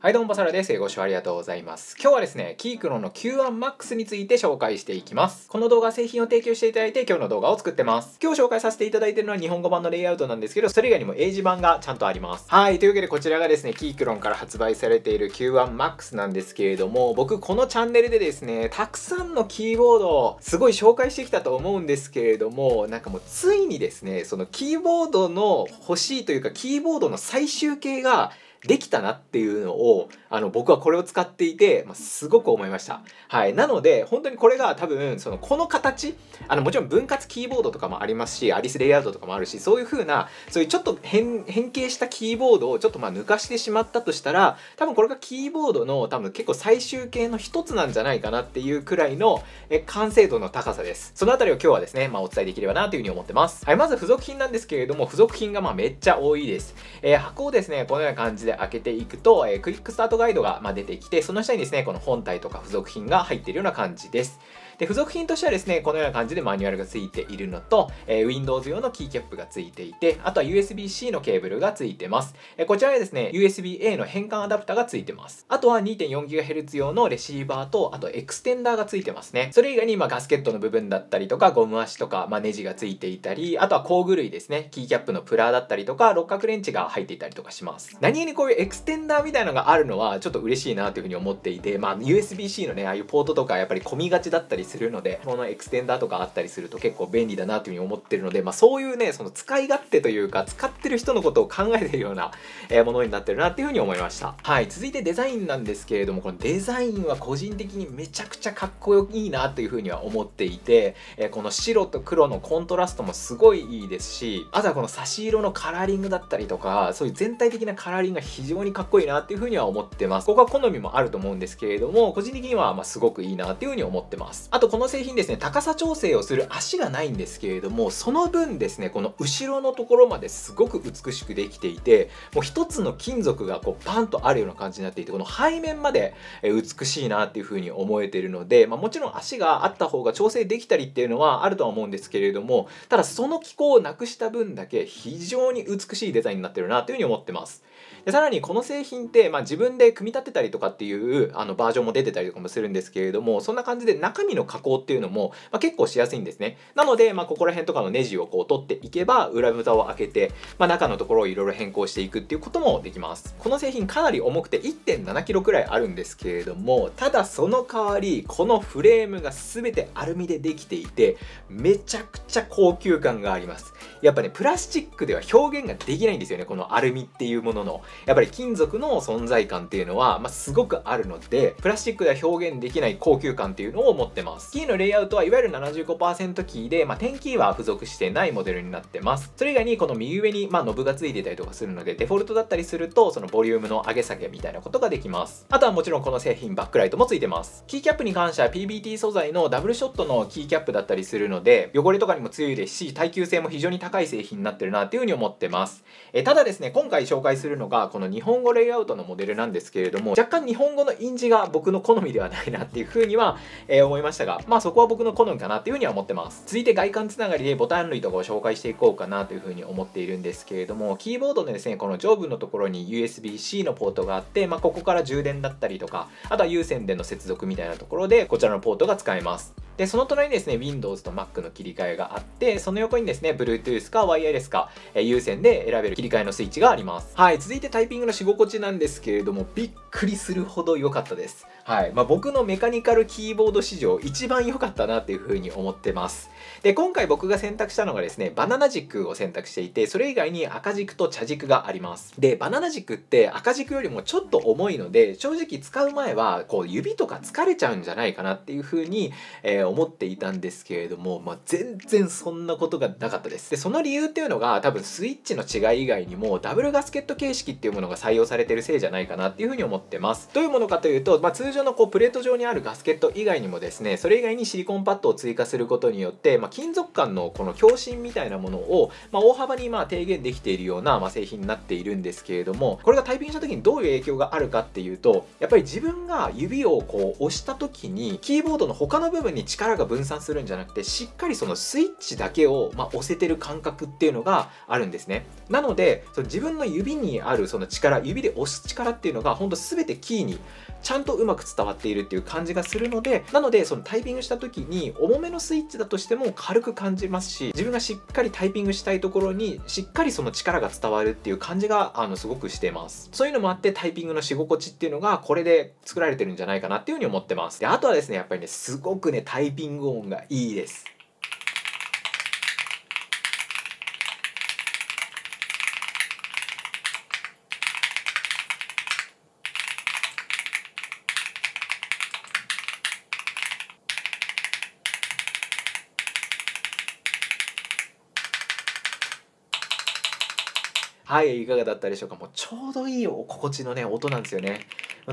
はいどうも、バサラです。ご視聴ありがとうございます。今日はですね、キークロの Q1MAX について紹介していきます。この動画製品を提供していただいて、今日の動画を作ってます。今日紹介させていただいているのは日本語版のレイアウトなんですけど、それ以外にも英字版がちゃんとあります。はい、というわけでこちらがですね、キークロンから発売されている Q1MAX なんですけれども、僕このチャンネルでですね、たくさんのキーボードをすごい紹介してきたと思うんですけれども、なんかもうついにですね、そのキーボードの欲しいというか、キーボードの最終形ができたなっていうのをあの僕はこれを使っていて、まあ、すごく思いました。はい、なので本当にこれが多分そのこの形あのもちろん分割キーボードとかもありますしアリスレイアウトとかもあるしそういう風なそういうちょっと変形したキーボードをちょっとまあ抜かしてしまったとしたら多分これがキーボードの多分結構最終形の一つなんじゃないかなっていうくらいのえ完成度の高さです。その辺りを今日はですね、まあ、お伝えできればなという風に思ってます。はい、まず付属品なんですけれども付属品がまめっちゃ多いです。えー、箱をですねこのような感じで開けていくと、えクイックスタートガイドが、ま出てきて、その下にですね、この本体とか付属品が入っているような感じです。で、付属品としてはですね、このような感じでマニュアルが付いているのと、えー、Windows 用のキーキャップが付いていて、あとは USB-C のケーブルが付いてます。えー、こちらはですね、USB-A の変換アダプターが付いてます。あとは 2.4GHz 用のレシーバーと、あとエクステンダーが付いてますね。それ以外に、まあ、ガスケットの部分だったりとか、ゴム足とか、まあ、ネジが付いていたり、あとは工具類ですね、キーキャップのプラーだったりとか、六角レンチが入っていたりとかします。何気にこういうエクステンダーみたいなのがあるのは、ちょっと嬉しいなというふうに思っていて、まあ、USB-C のね、ああいうポートとか、やっぱり混みがちだったりするのでこのエクステンダーとかあったりすると結構便利だなというふうに思ってるので、まあ、そういうねその使い勝手というか使ってる人のことを考えてるようなものになってるなっていうふうに思いましたはい続いてデザインなんですけれどもこのデザインは個人的にめちゃくちゃかっこいいなというふうには思っていてこの白と黒のコントラストもすごいいいですしあとはこの差し色のカラーリングだったりとかそういう全体的なカラーリングが非常にかっこいいなっていうふうには思ってますここは好みもあると思うんですけれども個人的にはますごくいいなっていうふうに思ってますあとこの製品ですね、高さ調整をする足がないんですけれども、その分ですね、この後ろのところまですごく美しくできていて、もう一つの金属がこうパンとあるような感じになっていて、この背面まで美しいなっていう風に思えてるので、まあ、もちろん足があった方が調整できたりっていうのはあるとは思うんですけれども、ただその機構をなくした分だけ非常に美しいデザインになってるなという風に思ってます。でさらにこの製品って、まあ、自分で組み立てたりとかっていうあのバージョンも出てたりとかもするんですけれどもそんな感じで中身の加工っていうのも、まあ、結構しやすいんですねなので、まあ、ここら辺とかのネジをこう取っていけば裏蓋を開けて、まあ、中のところをいろいろ変更していくっていうこともできますこの製品かなり重くて 1.7kg くらいあるんですけれどもただその代わりこのフレームが全てアルミでできていてめちゃくちゃ高級感がありますやっぱねプラスチックでは表現ができないんですよねこのアルミっていうもののやっぱり金属の存在感っていうのは、まあ、すごくあるので、プラスチックでは表現できない高級感っていうのを持ってます。キーのレイアウトはいわゆる75%キーで、まあ、10キーは付属してないモデルになってます。それ以外にこの右上に、まあ、ノブが付いてたりとかするので、デフォルトだったりすると、そのボリュームの上げ下げみたいなことができます。あとはもちろんこの製品バックライトも付いてます。キーキャップに関しては PBT 素材のダブルショットのキーキャップだったりするので、汚れとかにも強いですし、耐久性も非常に高い製品になってるなっていうふうに思ってます。えただですね、今回紹介するのがばこの日本語レイアウトのモデルなんですけれども若干日本語の印字が僕の好みではないなっていうふうには、えー、思いましたがまあそこは僕の好みかなっていうふうには思ってます続いて外観つながりでボタン類とかを紹介していこうかなというふうに思っているんですけれどもキーボードでですねこの上部のところに USB-C のポートがあって、まあ、ここから充電だったりとかあとは有線での接続みたいなところでこちらのポートが使えますで、その隣にですね、Windows と Mac の切り替えがあって、その横にですね、Bluetooth かワイヤレスか、え有線で選べる切り替えのスイッチがあります。はい、続いてタイピングのし心地なんですけれども、びっくりするほど良かったです。はいまあ、僕のメカニカルキーボード史上一番良かったなっていうふうに思ってます。で、今回僕が選択したのがですね、バナナ軸を選択していて、それ以外に赤軸と茶軸があります。で、バナナ軸って赤軸よりもちょっと重いので、正直使う前はこう指とか疲れちゃうんじゃないかなっていうふうに、えー、思っていたんですけれども、まあ、全然そんなことがなかったです。で、その理由っていうのが多分スイッチの違い以外にもダブルガスケット形式っていうものが採用されてるせいじゃないかなっていうふうに思ってますどういうものかというと、まあ、通常のこうプレート上にあるガスケット以外にもですねそれ以外にシリコンパッドを追加することによって、まあ、金属感のこの共振みたいなものを、まあ、大幅にまあ低減できているような、まあ、製品になっているんですけれどもこれがタイピングした時にどういう影響があるかっていうとやっぱり自分が指をこう押した時にキーボードの他の部分に力が分散するんじゃなくてしっかりそのスイッチだけを、まあ、押せてる感覚っていうのがあるんですねなのでその自分の指にあるその力指で押す力っていうのが本当全てキーにちゃんとうまく伝わっているっていう感じがするのでなのでそのタイピングした時に重めのスイッチだとしても軽く感じますし自分がしっかりタイピングしたいところにしっかりその力が伝わるっていう感じがあのすごくしてますそういうのもあってタイピングのし心地っていうのがこれで作られてるんじゃないかなっていうふうに思ってますであとはですねやっぱりねすごくねタイピング音がいいですはいいかがだったでしょうかもうちょうどいい心地のね音なんですよね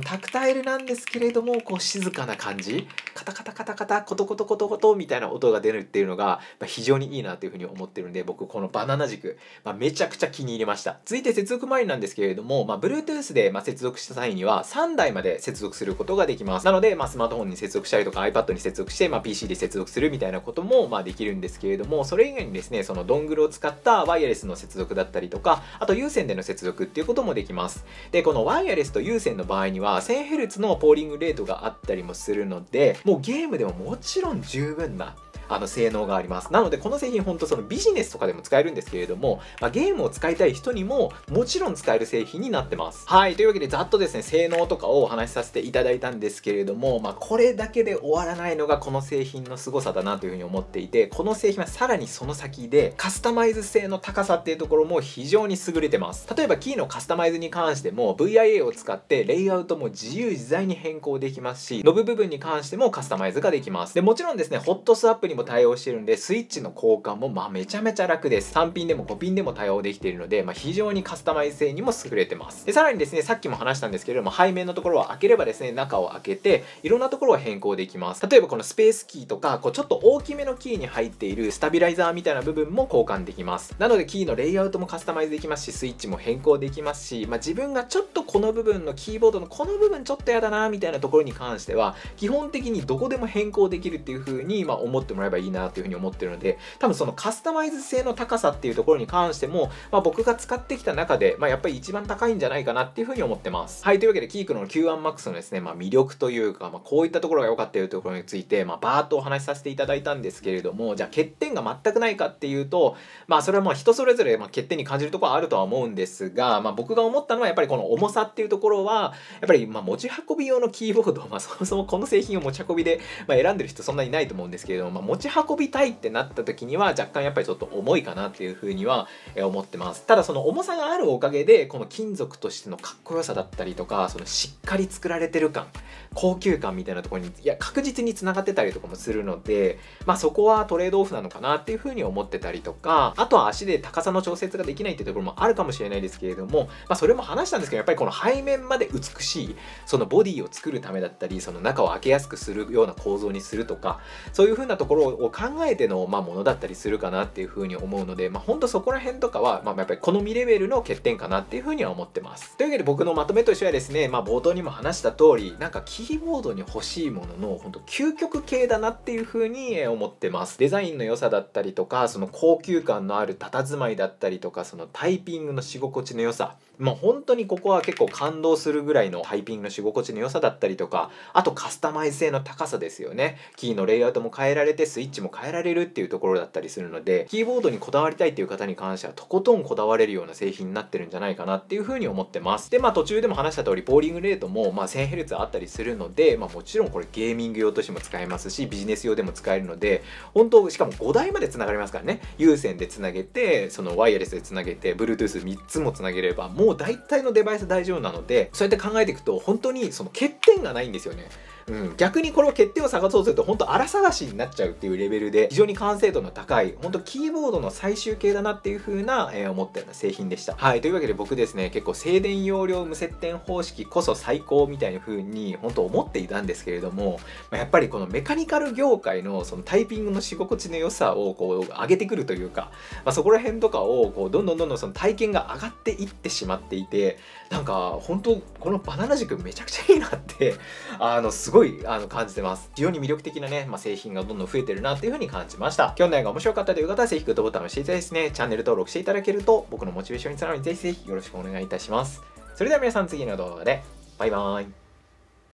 タクタイルなんですけれどもこう静かな感じカタカタカタカタコトコトコトコトみたいな音が出るっていうのが、ま非常にいいなというふうに思ってるんで僕このバナナ軸、まあ、めちゃくちゃ気に入りました続いて接続周りなんですけれども、まあ、Bluetooth でま接続した際には3台まで接続することができますなので、まあ、スマートフォンに接続したりとか iPad に接続して、まあ、PC で接続するみたいなこともまあできるんですけれどもそれ以外にですねそのドングルを使ったワイヤレスの接続だったりとかあと有線での接続っていうこともできますでこのワイヤレスと有線の場合には 1000Hz のポーリングレートがあったりもするのでもうゲームでももちろん十分なあの性能があります。なのでこの製品本当そのビジネスとかでも使えるんですけれども、まあ、ゲームを使いたい人にももちろん使える製品になってます。はい、というわけでざっとですね、性能とかをお話しさせていただいたんですけれども、まあ、これだけで終わらないのがこの製品の凄さだなというふうに思っていて、この製品はさらにその先でカスタマイズ性の高さっていうところも非常に優れてます。例えばキーのカスタマイズに関しても VIA を使ってレイアウトも自由自在に変更できますし、ノブ部分に関してもカスタマイズができます。で、もちろんですね、ホットスワップににも対応してるんで、スイッチの交換もまあめちゃめちゃ楽です。単品でも5ンでも対応できているので、まあ、非常にカスタマイズ性にも優れてます。で、さらにですね、さっきも話したんですけれども、背面のところを開ければですね、中を開けて、いろんなところを変更できます。例えばこのスペースキーとか、こうちょっと大きめのキーに入っているスタビライザーみたいな部分も交換できます。なのでキーのレイアウトもカスタマイズできますし、スイッチも変更できますし、まあ、自分がちょっとこの部分のキーボードのこの部分ちょっとやだなみたいなところに関しては、基本的にどこでも変更できるっていう風に、まあ、思ってもららえばいいなというふうに思ってるので、多分そのカスタマイズ性の高さっていうところに関しても、まあ、僕が使ってきた中で、まあ、やっぱり一番高いんじゃないかなっていうふうに思ってます。はい、というわけで、キークの Q1MAX のですね、まあ、魅力というか、まあ、こういったところが良かったというところについて、まあ、バーっとお話しさせていただいたんですけれども、じゃあ欠点が全くないかっていうと、まあ、それはまあ人それぞれ、まあ、欠点に感じるところはあるとは思うんですが、まあ、僕が思ったのはやっぱりこの重さっていうところは、やっぱりまあ持ち運び用のキーボード、まあ、そもそもこの製品を持ち運びで、まあ、選んでる人そんなにいないと思うんですけれども、まあ、持持ち運びたいってなった時には若干やっぱりちょっと重いかなっていうふうには思ってますただその重さがあるおかげでこの金属としてのかっこよさだったりとかそのしっかり作られてる感高級感みたいなところにいや確実につながってたりとかもするのでまあそこはトレードオフなのかなっていうふうに思ってたりとかあとは足で高さの調節ができないっていうところもあるかもしれないですけれどもまあそれも話したんですけどやっぱりこの背面まで美しいそのボディを作るためだったりその中を開けやすくするような構造にするとかそういうふうなところを考えての、まあ、ものだったりするかなっていうふうに思うので、まあ、ほんとそこら辺とかは、まあ、やっぱり好みレベルの欠点かなっていうふうには思ってます。というわけで僕のまとめとしてはですね、まあ、冒頭にも話した通り、なんかキーボードに欲しいものの、ほんと究極系だなっていうふうに思ってます。デザインの良さだったりとか、その高級感のある佇まいだったりとか、そのタイピングのし心地の良さまあ、本当にここは結構感動するぐらいのハイピングのし心地の良さだったりとかあとカスタマイズ性の高さですよねキーのレイアウトも変えられてスイッチも変えられるっていうところだったりするのでキーボードにこだわりたいっていう方に関してはとことんこだわれるような製品になってるんじゃないかなっていうふうに思ってますでまあ途中でも話した通りボーリングレートもま 1000Hz あったりするので、まあ、もちろんこれゲーミング用としても使えますしビジネス用でも使えるので本当しかも5台までつながりますからね有線でつなげてそのワイヤレスでつなげて Bluetooth3 つもつなげればもうもう大体のデバイス大丈夫なのでそうやって考えていくと本当にその欠点がないんですよねうん、逆にこれを欠点を探そうとすると本当荒探しになっちゃうっていうレベルで非常に完成度の高い本当キーボードの最終形だなっていう風な、えー、思ったような製品でしたはいというわけで僕ですね結構静電容量無接点方式こそ最高みたいな風に本当思っていたんですけれども、まあ、やっぱりこのメカニカル業界のそのタイピングのし心地の良さをこう上げてくるというか、まあ、そこら辺とかをこうどんどんどんどんその体験が上がっていってしまっていてなんか本当このバナナ軸めちゃくちゃいいなってあのすごいごいあの感じてます。非常に魅力的なね、まあ、製品がどんどん増えてるなっていう風に感じました。今日の映画面白かったという方はぜひグッドボタンを押していただいてね、チャンネル登録していただけると僕のモチベーションにつながるのでぜひぜひよろしくお願いいたします。それでは皆さん次の動画でバイバーイ。